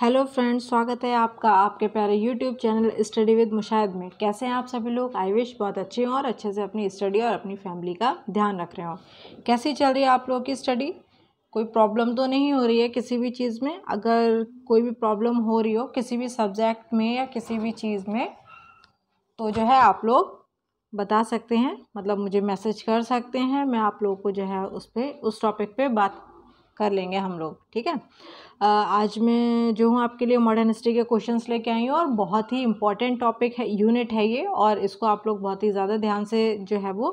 hello friends स्वागत है आपका आपके प्यारे YouTube channel study with Mushahid में कैसे हैं आप सभी लोग आई विश बहुत अच्छे हों और अच्छे से अपनी स्टडी और अपनी फैमिली का ध्यान रख रहे हों कैसी चल रही है आप लोगों की स्टडी कोई प्रॉब्लम तो नहीं हो रही है किसी भी चीज़ में अगर कोई भी प्रॉब्लम हो रही हो किसी भी सब्जेक्ट में या किसी भी चीज़ में तो जो है आप लोग बता सकते हैं मतलब मुझे मैसेज कर सकते हैं मैं आप लोगों को जो है उस पर उस टॉपिक पर बात कर लेंगे हम लोग ठीक है आज मैं जो हूँ आपके लिए मॉडर्न हिस्ट्री के क्वेश्चंस लेके आई हूँ और बहुत ही इंपॉर्टेंट टॉपिक है यूनिट है ये और इसको आप लोग बहुत ही ज़्यादा ध्यान से जो है वो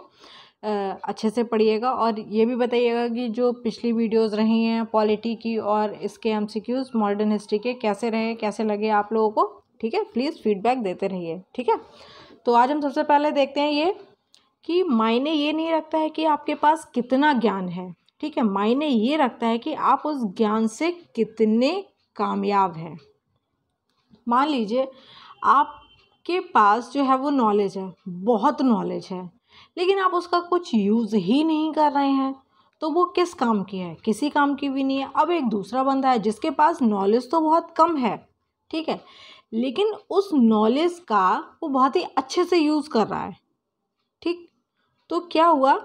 अच्छे से पढ़िएगा और ये भी बताइएगा कि जो पिछली वीडियोस रही हैं पॉलिटी की और इसके एमसीक्यूज मॉडर्न हिस्ट्री के कैसे रहे कैसे लगे आप लोगों को ठीक है प्लीज़ फीडबैक देते रहिए ठीक है तो आज हम सबसे पहले देखते हैं ये कि मायने ये नहीं रखता है कि आपके पास कितना ज्ञान है ठीक है मायने ये रखता है कि आप उस ज्ञान से कितने कामयाब हैं मान लीजिए आपके पास जो है वो नॉलेज है बहुत नॉलेज है लेकिन आप उसका कुछ यूज़ ही नहीं कर रहे हैं तो वो किस काम की है किसी काम की भी नहीं है अब एक दूसरा बंदा है जिसके पास नॉलेज तो बहुत कम है ठीक है लेकिन उस नॉलेज का वो बहुत ही अच्छे से यूज़ कर रहा है ठीक तो क्या हुआ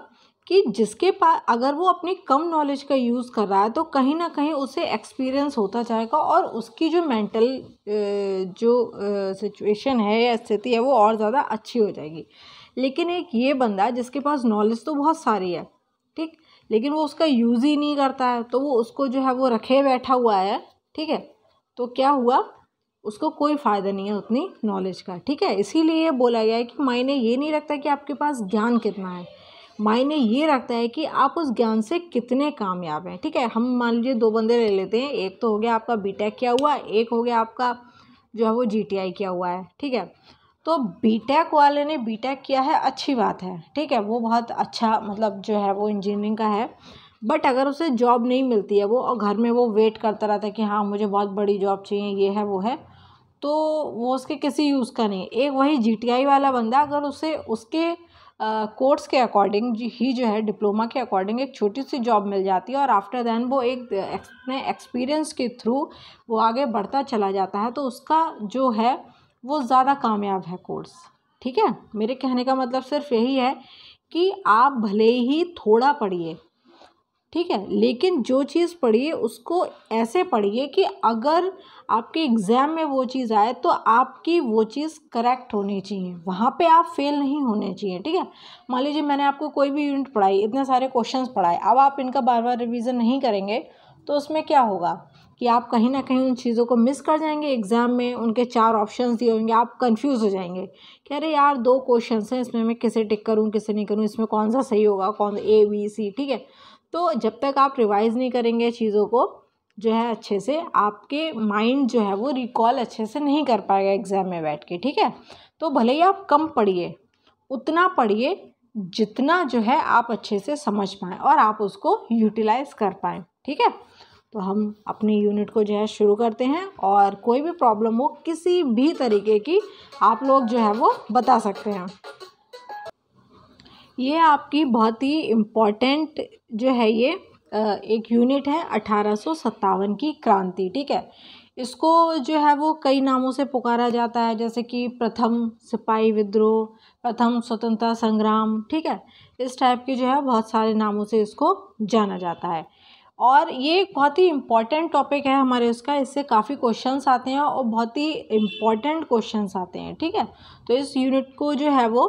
कि जिसके पास अगर वो अपनी कम नॉलेज का यूज़ कर रहा है तो कहीं ना कहीं उसे एक्सपीरियंस होता जाएगा और उसकी जो मेंटल जो सिचुएशन है या स्थिति है वो और ज़्यादा अच्छी हो जाएगी लेकिन एक ये बंदा है जिसके पास नॉलेज तो बहुत सारी है ठीक लेकिन वो उसका यूज़ ही नहीं करता है तो वो उसको जो है वो रखे बैठा हुआ है ठीक है तो क्या हुआ उसको कोई फ़ायदा नहीं है उतनी नॉलेज का ठीक है इसीलिए बोला गया है कि मायने ये नहीं रखता कि आपके पास ज्ञान कितना है मायने ये रखता है कि आप उस ज्ञान से कितने कामयाब हैं ठीक है हम मान लीजिए दो बंदे ले लेते हैं एक तो हो गया आपका बी टेक किया हुआ एक हो गया आपका जो है वो जी टी आई किया हुआ है ठीक है तो बी टेक वाले ने बी टेक किया है अच्छी बात है ठीक है वो बहुत अच्छा मतलब जो है वो इंजीनियरिंग का है बट अगर उसे जॉब नहीं मिलती है वो और घर में वो वेट करता रहता है कि हाँ मुझे बहुत बड़ी जॉब चाहिए ये है वो है तो वो उसके किसी यूज़ का नहीं एक वही जी वाला बंदा अगर उसे उसके कोर्स के अकॉर्डिंग ही जो है डिप्लोमा के अकॉर्डिंग एक छोटी सी जॉब मिल जाती है और आफ्टर दैन वो एक अपने एक्सपीरियंस के थ्रू वो आगे बढ़ता चला जाता है तो उसका जो है वो ज़्यादा कामयाब है कोर्स ठीक है मेरे कहने का मतलब सिर्फ यही है कि आप भले ही थोड़ा पढ़िए ठीक है लेकिन जो चीज़ पढ़िए उसको ऐसे पढ़िए कि अगर आपके एग्ज़ाम में वो चीज़ आए तो आपकी वो चीज़ करेक्ट होनी चाहिए वहाँ पे आप फेल नहीं होने चाहिए ठीक है मान लीजिए मैंने आपको कोई भी यूनिट पढ़ाई इतने सारे क्वेश्चंस पढ़ाए अब आप इनका बार बार रिवीजन नहीं करेंगे तो उसमें क्या होगा कि आप कहीं ना कहीं उन चीज़ों को मिस कर जाएंगे एग्ज़ाम में उनके चार ऑप्शन दिए होंगे आप कंफ्यूज हो जाएंगे कह रहे यार दो क्वेश्चन हैं इसमें मैं किसे टिक करूँ किसे नहीं करूँ इसमें कौन सा सही होगा कौन ए बी सी ठीक है तो जब तक आप रिवाइज़ नहीं करेंगे चीज़ों को जो है अच्छे से आपके माइंड जो है वो रिकॉल अच्छे से नहीं कर पाएगा एग्ज़ाम में बैठ के ठीक है तो भले ही आप कम पढ़िए उतना पढ़िए जितना जो है आप अच्छे से समझ पाएँ और आप उसको यूटिलाइज़ कर पाएँ ठीक है तो हम अपनी यूनिट को जो है शुरू करते हैं और कोई भी प्रॉब्लम हो किसी भी तरीके की आप लोग जो है वो बता सकते हैं ये आपकी बहुत ही इम्पॉर्टेंट जो है ये एक यूनिट है अठारह की क्रांति ठीक है इसको जो है वो कई नामों से पुकारा जाता है जैसे कि प्रथम सिपाही विद्रोह प्रथम स्वतंत्रता संग्राम ठीक है इस टाइप के जो है बहुत सारे नामों से इसको जाना जाता है और ये एक बहुत ही इम्पॉर्टेंट टॉपिक है हमारे उसका इससे काफ़ी क्वेश्चंस आते हैं और बहुत ही इम्पॉर्टेंट क्वेश्चंस आते हैं ठीक है तो इस यूनिट को जो है वो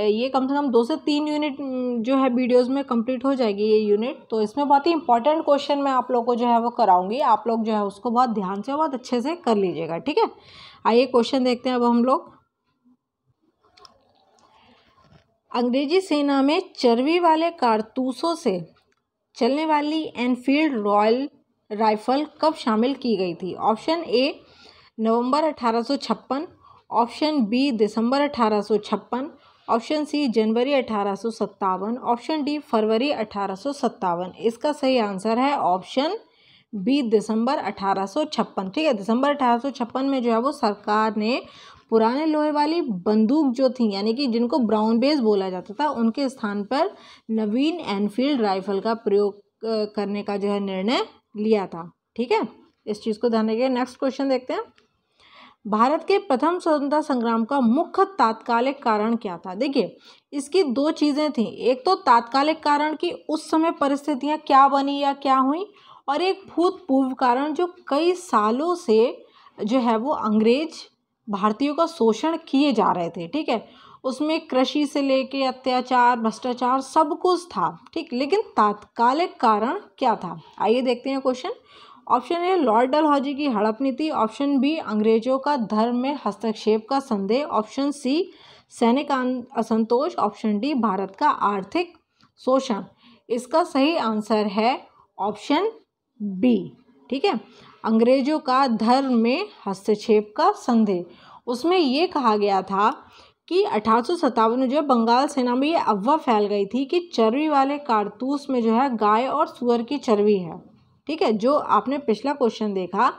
ये कम से कम दो से तीन यूनिट जो है वीडियोस में कंप्लीट हो जाएगी ये यूनिट तो इसमें बहुत ही इंपॉर्टेंट क्वेश्चन मैं आप लोग को जो है वो कराऊंगी आप लोग जो है उसको बहुत ध्यान से बहुत अच्छे से कर लीजिएगा ठीक है आइए क्वेश्चन देखते हैं अब हम लोग अंग्रेजी सेना में चर्बी वाले कारतूसों से चलने वाली एनफील्ड रॉयल राइफल कब शामिल की गई थी ऑप्शन ए नवंबर अठारह ऑप्शन बी दिसंबर अठारह ऑप्शन सी जनवरी अठारह ऑप्शन डी फरवरी अठारह इसका सही आंसर है ऑप्शन बी दिसंबर अठारह ठीक है दिसंबर अठारह में जो है वो सरकार ने पुराने लोहे वाली बंदूक जो थी यानी कि जिनको ब्राउन बेस बोला जाता था उनके स्थान पर नवीन एनफील्ड राइफल का प्रयोग करने का जो है निर्णय लिया था ठीक है इस चीज़ को ध्यान रखिए नेक्स्ट क्वेश्चन देखते हैं भारत के प्रथम स्वतंत्रता संग्राम का मुख्य तात्कालिक कारण क्या था देखिए इसकी दो चीज़ें थी एक तो तात्कालिक कारण कि उस समय परिस्थितियां क्या बनी या क्या हुई और एक भूतपूर्व कारण जो कई सालों से जो है वो अंग्रेज भारतीयों का शोषण किए जा रहे थे ठीक है उसमें कृषि से लेके अत्याचार भ्रष्टाचार सब कुछ था ठीक लेकिन तात्कालिक कारण क्या था आइए देखते हैं question option A Lord Dalhousie की हड़प नीति ऑप्शन बी अंग्रेजों का धर्म में हस्तक्षेप का संदेह ऑप्शन सी सैनिक असंतोष ऑप्शन डी भारत का आर्थिक शोषण इसका सही आंसर है ऑप्शन बी ठीक है अंग्रेजों का धर्म में हस्तक्षेप का संदेह उसमें ये कहा गया था कि अठारह में जो है बंगाल सेना में ये अफवाह फैल गई थी कि चर्बी वाले कारतूस में जो है गाय और सुअर की चर्बी है ठीक है जो आपने पिछला क्वेश्चन देखा आ,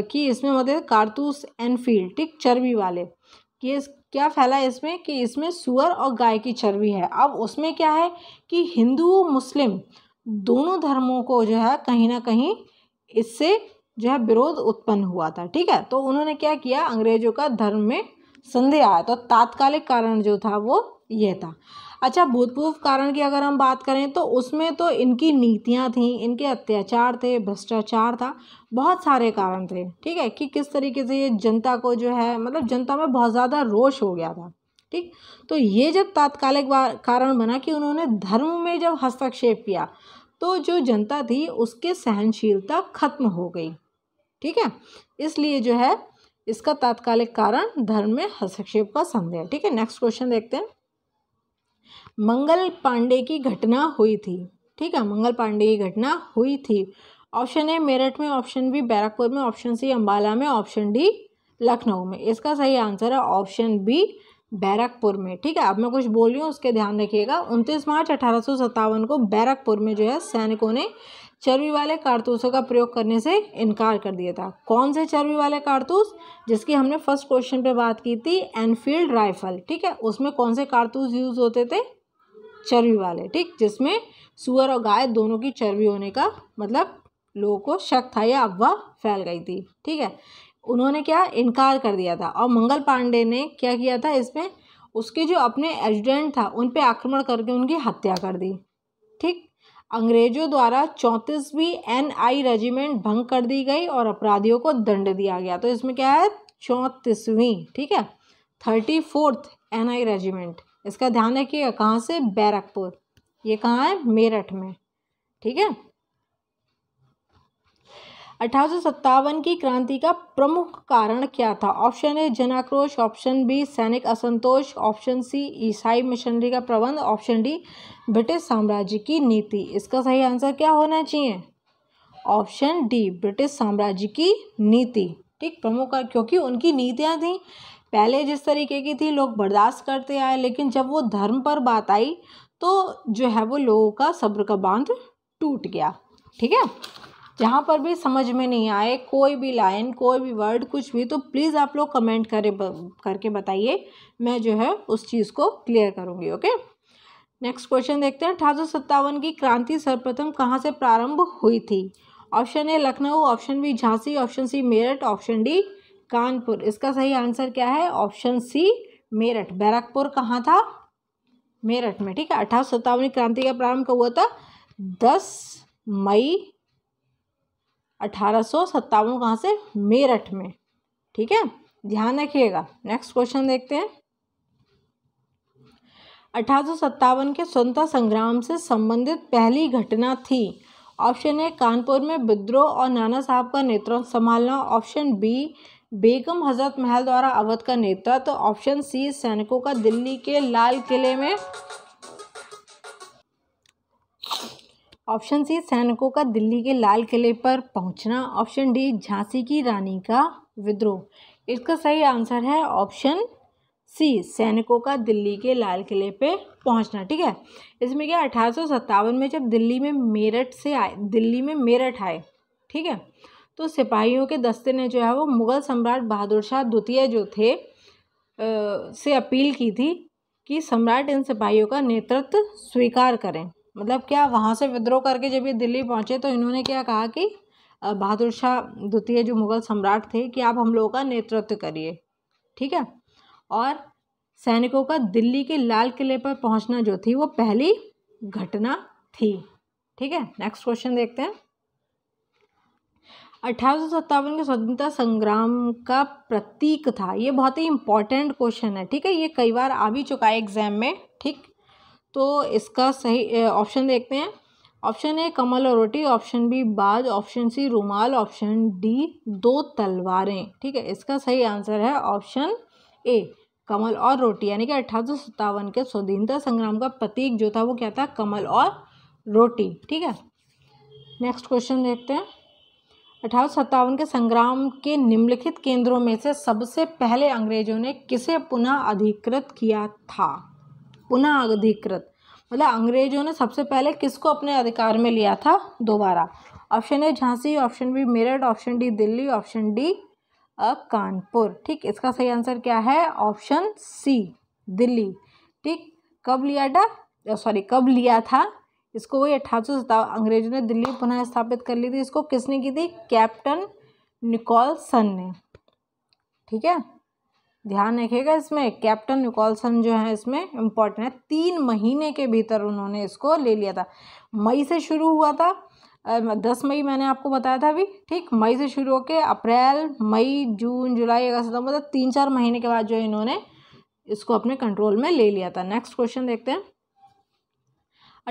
कि इसमें मतलब कारतूस एंड फील्ड ठीक चर्बी वाले कि इस क्या फैला है इसमें कि इसमें सुअर और गाय की चर्बी है अब उसमें क्या है कि हिंदू मुस्लिम दोनों धर्मों को जो है कहीं ना कहीं इससे जो है विरोध उत्पन्न हुआ था ठीक है तो उन्होंने क्या किया अंग्रेजों का धर्म में संदेह आया तो तात्कालिक कारण जो था वो यह था अच्छा भूतपूर्व कारण की अगर हम बात करें तो उसमें तो इनकी नीतियाँ थीं इनके अत्याचार थे भ्रष्टाचार था बहुत सारे कारण थे ठीक है कि किस तरीके से ये जनता को जो है मतलब जनता में बहुत ज़्यादा रोष हो गया था ठीक तो ये जब तात्कालिक कारण बना कि उन्होंने धर्म में जब हस्तक्षेप किया तो जो जनता थी उसके सहनशीलता खत्म हो गई ठीक है इसलिए जो है इसका तात्कालिक कारण धर्म में हस्तक्षेप का संदेह ठीक है नेक्स्ट क्वेश्चन देखते हैं मंगल पांडे की घटना हुई थी ठीक है मंगल पांडे की घटना हुई थी ऑप्शन ए मेरठ में ऑप्शन बी बैरकपुर में ऑप्शन सी अम्बाला में ऑप्शन डी लखनऊ में इसका सही आंसर है ऑप्शन बी बैरकपुर में ठीक है अब मैं कुछ बोल रही हूँ उसके ध्यान रखिएगा उनतीस मार्च अठारह को बैरकपुर में जो है सैनिकों ने चर्बी वाले कारतूसों का प्रयोग करने से इनकार कर दिया था कौन से चर्बी वाले कारतूस जिसकी हमने फर्स्ट क्वेश्चन पे बात की थी एनफील्ड राइफल ठीक है उसमें कौन से कारतूस यूज़ होते थे चर्बी वाले ठीक जिसमें सुअर और गाय दोनों की चर्बी होने का मतलब लोगों को शक था या अफवाह फैल गई थी ठीक है उन्होंने क्या इनकार कर दिया था और मंगल पांडे ने क्या किया था इसमें उसके जो अपने एजुडेंट था उन पर आक्रमण करके उनकी हत्या कर दी ठीक अंग्रेजों द्वारा चौंतीसवीं एन आई रेजिमेंट भंग कर दी गई और अपराधियों को दंड दिया गया तो इसमें क्या है चौंतीसवीं ठीक है thirty fourth N I regiment इसका ध्यान रखिएगा कहाँ से बैरकपुर ये कहाँ है मेरठ में ठीक है अठारह की क्रांति का प्रमुख कारण क्या था ऑप्शन ए जनाक्रोश ऑप्शन बी सैनिक असंतोष ऑप्शन सी ईसाई मिशनरी का प्रबंध ऑप्शन डी ब्रिटिश साम्राज्य की नीति इसका सही आंसर क्या होना चाहिए ऑप्शन डी ब्रिटिश साम्राज्य की नीति ठीक प्रमुख क्योंकि उनकी नीतियाँ थीं पहले जिस तरीके की थी लोग बर्दाश्त करते आए लेकिन जब वो धर्म पर बात आई तो जो है वो लोगों का सब्र का बांध टूट गया ठीक है जहाँ पर भी समझ में नहीं आए कोई भी लाइन कोई भी वर्ड कुछ भी तो प्लीज़ आप लोग कमेंट करें करके बताइए मैं जो है उस चीज़ को क्लियर करूँगी ओके नेक्स्ट क्वेश्चन देखते हैं अठारह की क्रांति सर्वप्रथम कहाँ से प्रारंभ हुई थी option A Lucknow option B Jhansi option C Meerut option D Kanpur इसका सही आंसर क्या है ऑप्शन सी मेरठ बैरकपुर कहाँ था मेरठ में ठीक है अठारह सत्तावन क्रांति का प्रारंभ कब हुआ था दस मई अठारह सौ से मेरठ में ठीक है ध्यान रखिएगा नेक्स्ट क्वेश्चन देखते हैं अठारह के स्वतंत्रता संग्राम से संबंधित पहली घटना थी ऑप्शन ए कानपुर में विद्रोह और नाना साहब का नेतृत्व संभालना ऑप्शन बी बेगम हजरत महल द्वारा अवध का नेतृत्व ऑप्शन सी सैनिकों का दिल्ली के लाल किले में ऑप्शन सी सैनिकों का दिल्ली के लाल किले पर पहुंचना ऑप्शन डी झांसी की रानी का विद्रोह इसका सही आंसर है ऑप्शन सी सैनिकों का दिल्ली के लाल किले पे पहुंचना ठीक है इसमें क्या अठारह में जब दिल्ली में मेरठ से आए दिल्ली में मेरठ आए ठीक है तो सिपाहियों के दस्ते ने जो है वो मुग़ल सम्राट बहादुर शाह द्वितीय जो थे आ, से अपील की थी कि सम्राट इन सिपाहियों का नेतृत्व स्वीकार करें मतलब क्या वहाँ से विद्रोह करके जब ये दिल्ली पहुँचे तो इन्होंने क्या कहा कि बहादुर शाह द्वितीय जो मुग़ल सम्राट थे कि आप हम लोगों का नेतृत्व करिए ठीक है और सैनिकों का दिल्ली के लाल किले पर पहुँचना जो थी वो पहली घटना थी ठीक है नेक्स्ट क्वेश्चन देखते हैं अठारह के स्वतंत्रता संग्राम का प्रतीक था ये बहुत ही इंपॉर्टेंट क्वेश्चन है ठीक है ये कई बार आ भी चुका है एग्जाम में ठीक तो इसका सही ऑप्शन देखते हैं ऑप्शन ए कमल और रोटी ऑप्शन बी बाज ऑप्शन सी रुमाल ऑप्शन डी दो तलवारें ठीक है इसका सही आंसर है ऑप्शन ए कमल और रोटी यानी कि अठारह के स्वाधीनता संग्राम का प्रतीक जो था वो क्या था कमल और रोटी ठीक है नेक्स्ट क्वेश्चन देखते हैं अठारह के संग्राम के निम्नलिखित केंद्रों में से सबसे पहले अंग्रेजों ने किसे पुनः अधिकृत किया था पुनः अधिकृत मतलब अंग्रेजों ने सबसे पहले किसको अपने अधिकार में लिया था दोबारा option A Jhansi option B Meerut option D Delhi option D Kanpur ठीक इसका सही आंसर क्या है ऑप्शन सी दिल्ली ठीक कब लिया था सॉरी कब लिया था इसको वही अठारह अंग्रेजों ने दिल्ली पुनः स्थापित कर ली थी इसको किसने की थी कैप्टन निकोलसन ने ठीक है ध्यान रखिएगा इसमें कैप्टन निकोलसन जो है इसमें इम्पोर्टेंट है तीन महीने के भीतर उन्होंने इसको ले लिया था मई से शुरू हुआ था दस मई मैंने आपको बताया था अभी ठीक मई से शुरू होकर अप्रैल मई जून जुलाई अगस्त सितंबर मतलब तीन चार महीने के बाद जो है इन्होंने इसको अपने कंट्रोल में ले लिया था नेक्स्ट क्वेश्चन देखते हैं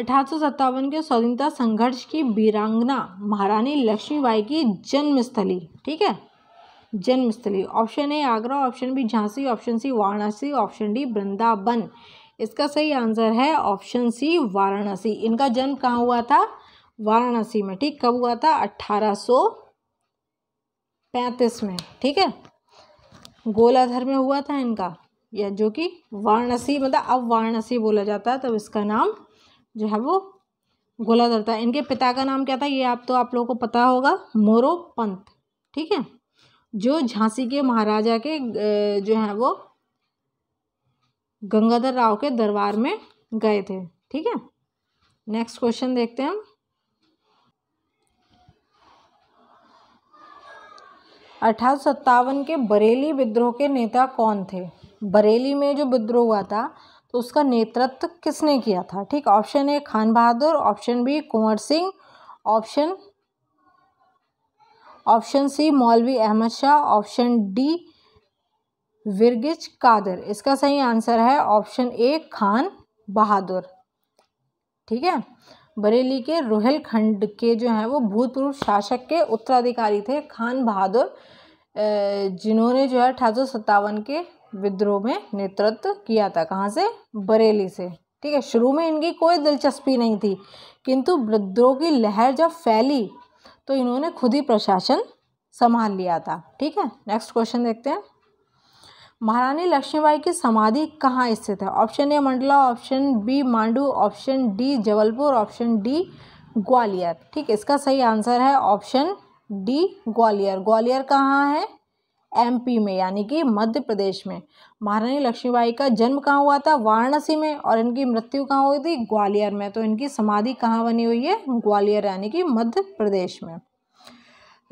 अठारह के स्वाधीनता संघर्ष की वीरांगना महारानी लक्ष्मीबाई की जन्मस्थली ठीक है जन्मस्थली option A Agra option B Jhansi option C Varanasi option D Vrindavan इसका सही आंसर है ऑप्शन सी वाराणसी इनका जन्म कहाँ हुआ था वाराणसी में ठीक कब हुआ था अट्ठारह सौ पैंतीस में ठीक है गोलाधर में हुआ था इनका या जो कि वाराणसी मतलब अब वाराणसी बोला जाता है तब इसका नाम जो है वो गोलाधर था इनके पिता का नाम क्या था ये आप तो आप लोगों को पता होगा मोरो पंत ठीक है जो झांसी के महाराजा के जो हैं वो गंगाधर राव के दरबार में गए थे ठीक है नेक्स्ट क्वेश्चन देखते हैं हम अठारह सत्तावन के बरेली विद्रोह के नेता कौन थे बरेली में जो विद्रोह हुआ था तो उसका नेतृत्व किसने किया था ठीक option A Khan Bahadur option B Kunwar Singh option option C Maulvi Ahmad Shah option D विरगिज कादर इसका सही आंसर है ऑप्शन ए खान बहादुर ठीक है बरेली के रोहिलखंड के जो हैं वो भूतपूर्व शासक के उत्तराधिकारी थे खान बहादुर जिन्होंने जो है अठारह के विद्रोह में नेतृत्व किया था कहाँ से बरेली से ठीक है शुरू में इनकी कोई दिलचस्पी नहीं थी किंतु विद्रोह की लहर जब फैली तो इन्होंने खुद ही प्रशासन संभाल लिया था ठीक है नेक्स्ट क्वेश्चन देखते हैं महारानी लक्ष्मीबाई की समाधि कहाँ स्थित है option A Mandla option B Mandu option D Jabalpur option D Gwalior ठीक इसका सही आंसर है ऑप्शन डी ग्वालियर ग्वालियर कहाँ है एमपी में यानी कि मध्य प्रदेश में महारानी लक्ष्मीबाई का जन्म कहाँ हुआ था वाराणसी में और इनकी मृत्यु कहाँ हुई थी ग्वालियर में तो इनकी समाधि कहाँ बनी हुई है ग्वालियर यानी कि मध्य प्रदेश में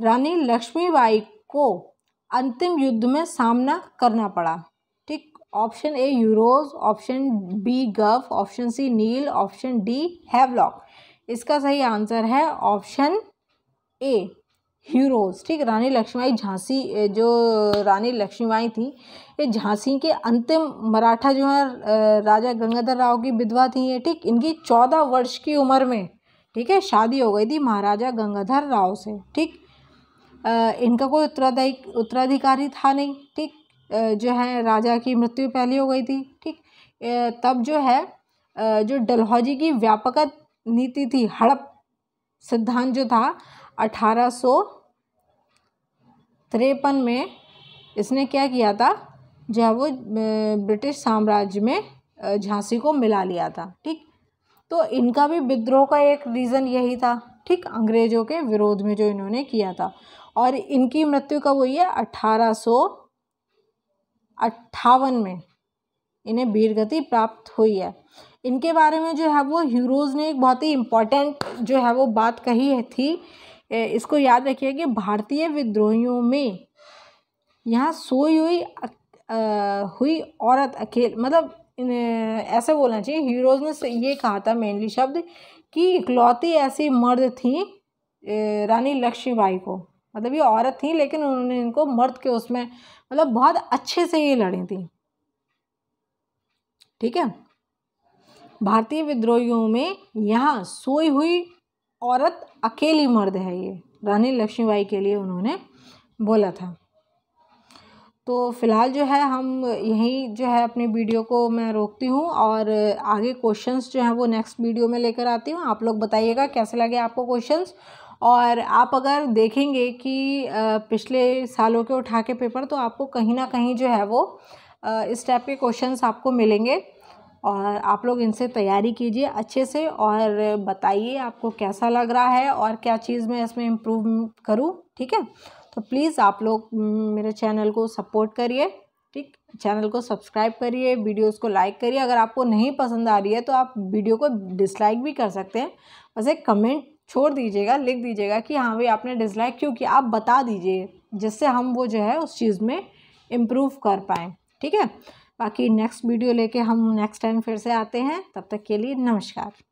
रानी लक्ष्मीबाई को अंतिम युद्ध में सामना करना पड़ा ठीक option A Hugh Rose option B Gough option C Neill option D Havelock इसका सही आंसर है ऑप्शन ए हीरोज़ ठीक रानी लक्ष्मीबाई झांसी जो रानी लक्ष्मीबाई थी ये झांसी के अंतिम मराठा जो है राजा गंगाधर राव की विधवा थी ये ठीक इनकी चौदह वर्ष की उम्र में ठीक है शादी हो गई थी महाराजा गंगाधर राव से ठीक इनका कोई उत्तराधिक उत्तराधिकारी था नहीं ठीक जो है राजा की मृत्यु पहले हो गई थी ठीक तब जो है जो डलहौजी की व्यापक नीति थी हड़प सिद्धांत जो था अठारह सौ में इसने क्या किया था जो है वो ब्रिटिश साम्राज्य में झांसी को मिला लिया था ठीक तो इनका भी विद्रोह का एक रीज़न यही था ठीक अंग्रेज़ों के विरोध में जो इन्होंने किया था और इनकी मृत्यु कब हुई है अठारह सौ अट्ठावन में इन्हें वीरगति प्राप्त हुई है इनके बारे में जो है वो हीरोज़ ने एक बहुत ही इम्पॉर्टेंट जो है वो बात कही थी इसको याद रखिए कि भारतीय विद्रोहियों में यहाँ सोई हुई आ, हुई औरत अकेले मतलब ऐसे बोलना चाहिए हीरोज़ ने ये कहा था मेनली शब्द कि इकलौती ऐसी मर्द थी रानी लक्ष्मीबाई को मतलब ये औरत थी लेकिन उन्होंने इनको मर्द के उसमें मतलब बहुत अच्छे से ये लड़ी थी ठीक है भारतीय विद्रोहियों में यहाँ सोई हुई औरत अकेली मर्द है ये रानी लक्ष्मीबाई के लिए उन्होंने बोला था तो फ़िलहाल जो है हम यहीं जो है अपने वीडियो को मैं रोकती हूँ और आगे क्वेश्चंस जो हैं वो नेक्स्ट वीडियो में लेकर आती हूँ आप लोग बताइएगा कैसे लगे आपको क्वेश्चंस और आप अगर देखेंगे कि पिछले सालों के उठा के पेपर तो आपको कहीं ना कहीं जो है वो इस टाइप के क्वेश्चंस आपको मिलेंगे और आप लोग इनसे तैयारी कीजिए अच्छे से और बताइए आपको कैसा लग रहा है और क्या चीज़ मैं इसमें इम्प्रूव करूँ ठीक है तो प्लीज़ आप लोग मेरे चैनल को सपोर्ट करिए ठीक चैनल को सब्सक्राइब करिए वीडियोस को लाइक करिए अगर आपको नहीं पसंद आ रही है तो आप वीडियो को डिसलाइक भी कर सकते हैं बस एक कमेंट छोड़ दीजिएगा लिख दीजिएगा कि हाँ भाई आपने डिसलाइक क्यों किया आप बता दीजिए जिससे हम वो जो है उस चीज़ में इम्प्रूव कर पाएँ ठीक है बाकी नेक्स्ट वीडियो लेके हम नेक्स्ट टाइम फिर से आते हैं तब तक के लिए नमस्कार